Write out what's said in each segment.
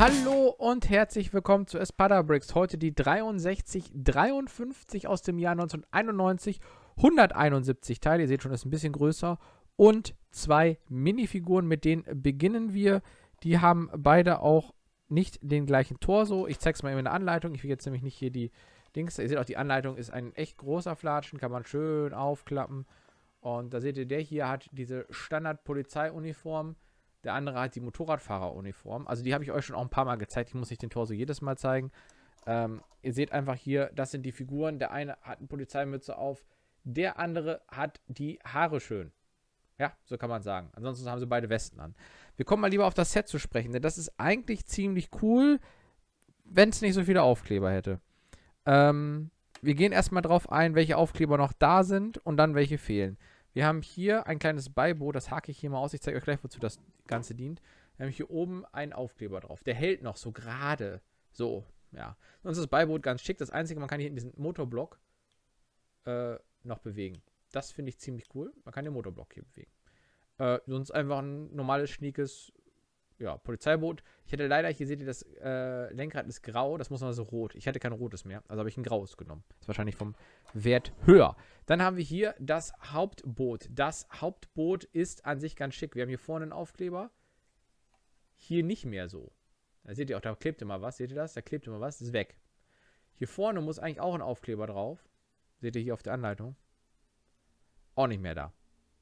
Hallo und herzlich willkommen zu Espada Bricks. Heute die 6353 aus dem Jahr 1991. 171 Teile, ihr seht schon, ist ein bisschen größer. Und zwei Minifiguren, mit denen beginnen wir. Die haben beide auch nicht den gleichen Torso. Ich zeige es mal eben in der Anleitung. Ich will jetzt nämlich nicht hier die Dings. Ihr seht auch, die Anleitung ist ein echt großer Flatschen. Kann man schön aufklappen. Und da seht ihr, der hier hat diese Standard-Polizeiuniform. uniform der andere hat die Motorradfahreruniform. Also die habe ich euch schon auch ein paar Mal gezeigt. Ich muss nicht den Torso jedes Mal zeigen. Ähm, ihr seht einfach hier, das sind die Figuren. Der eine hat eine Polizeimütze auf, der andere hat die Haare schön. Ja, so kann man sagen. Ansonsten haben sie beide Westen an. Wir kommen mal lieber auf das Set zu sprechen, denn das ist eigentlich ziemlich cool, wenn es nicht so viele Aufkleber hätte. Ähm, wir gehen erstmal drauf ein, welche Aufkleber noch da sind und dann welche fehlen. Wir haben hier ein kleines Beibo, das hake ich hier mal aus. Ich zeige euch gleich, wozu das Ganze dient. Wir haben hier oben einen Aufkleber drauf. Der hält noch so gerade. So, ja. Sonst ist das Beiboot ganz schick. Das Einzige, man kann hier in diesen Motorblock äh, noch bewegen. Das finde ich ziemlich cool. Man kann den Motorblock hier bewegen. Äh, sonst einfach ein normales, schniekes ja, Polizeiboot. Ich hätte leider, hier seht ihr, das äh, Lenkrad ist grau, das muss man so rot. Ich hätte kein rotes mehr, also habe ich ein graues genommen. Ist wahrscheinlich vom Wert höher. Dann haben wir hier das Hauptboot. Das Hauptboot ist an sich ganz schick. Wir haben hier vorne einen Aufkleber. Hier nicht mehr so. Da seht ihr auch, da klebt immer was. Seht ihr das? Da klebt immer was. ist weg. Hier vorne muss eigentlich auch ein Aufkleber drauf. Seht ihr hier auf der Anleitung? Auch nicht mehr da.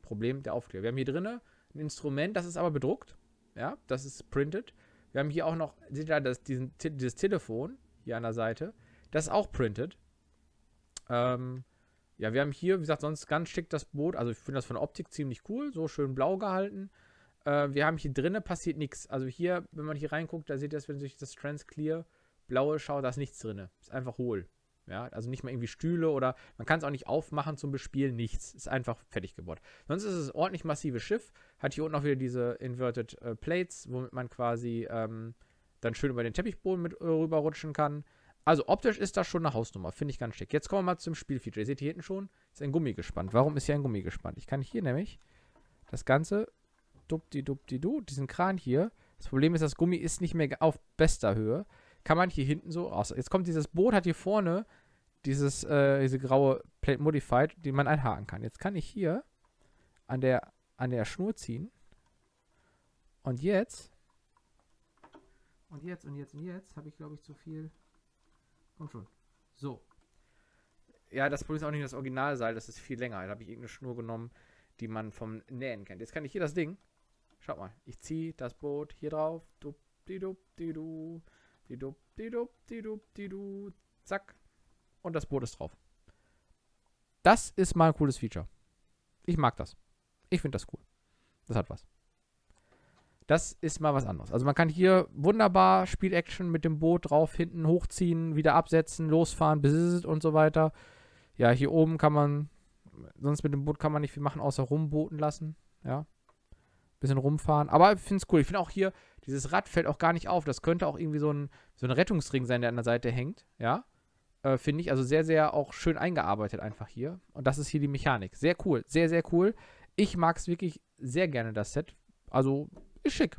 Problem der Aufkleber. Wir haben hier drinnen ein Instrument, das ist aber bedruckt. Ja, das ist printed. Wir haben hier auch noch, seht ihr das, diesen, dieses Telefon hier an der Seite. Das ist auch printed. Ähm, ja, wir haben hier, wie gesagt, sonst ganz schick das Boot. Also ich finde das von der Optik ziemlich cool. So schön blau gehalten. Äh, wir haben hier drinnen passiert nichts. Also hier, wenn man hier reinguckt, da seht ihr, dass wenn sich das Trans Clear blaue schaut, da ist nichts drin. Ist einfach hohl. Ja, also nicht mal irgendwie Stühle oder man kann es auch nicht aufmachen zum Bespielen, nichts. Ist einfach fertig gebaut. Sonst ist es ein ordentlich massives Schiff. Hat hier unten auch wieder diese Inverted äh, Plates, womit man quasi ähm, dann schön über den Teppichboden mit äh, rüberrutschen kann. Also optisch ist das schon eine Hausnummer, finde ich ganz schick. Jetzt kommen wir mal zum Spielfeature. Ihr seht hier hinten schon, ist ein Gummi gespannt. Warum ist hier ein Gummi gespannt? Ich kann hier nämlich das Ganze, dubdi dubdi du, diesen Kran hier. Das Problem ist, das Gummi ist nicht mehr auf bester Höhe kann man hier hinten so aus. Jetzt kommt dieses Boot, hat hier vorne dieses, äh, diese graue Plate Modified, die man einhaken kann. Jetzt kann ich hier an der, an der Schnur ziehen. Und jetzt. Und jetzt, und jetzt, und jetzt habe ich, glaube ich, zu viel. Komm schon. So. Ja, das Problem ist auch nicht das Originalseil, das ist viel länger. Da habe ich irgendeine Schnur genommen, die man vom Nähen kennt. Jetzt kann ich hier das Ding. Schaut mal, ich ziehe das Boot hier drauf. Du, di, du, di, du die die die didup, die du, Zack. Und das Boot ist drauf. Das ist mal ein cooles Feature. Ich mag das. Ich finde das cool. Das hat was. Das ist mal was anderes. Also man kann hier wunderbar Spiel-Action mit dem Boot drauf, hinten hochziehen, wieder absetzen, losfahren, besitzt und so weiter. Ja, hier oben kann man, sonst mit dem Boot kann man nicht viel machen, außer rumbooten lassen. Ja bisschen rumfahren. Aber ich finde es cool. Ich finde auch hier, dieses Rad fällt auch gar nicht auf. Das könnte auch irgendwie so ein, so ein Rettungsring sein, der an der Seite hängt. Ja. Äh, finde ich. Also sehr, sehr auch schön eingearbeitet einfach hier. Und das ist hier die Mechanik. Sehr cool. Sehr, sehr cool. Ich mag es wirklich sehr gerne, das Set. Also ist schick.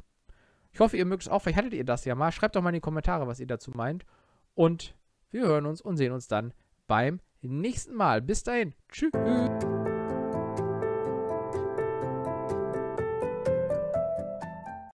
Ich hoffe, ihr mögt es auch. Vielleicht hattet ihr das ja mal. Schreibt doch mal in die Kommentare, was ihr dazu meint. Und wir hören uns und sehen uns dann beim nächsten Mal. Bis dahin. Tschüss.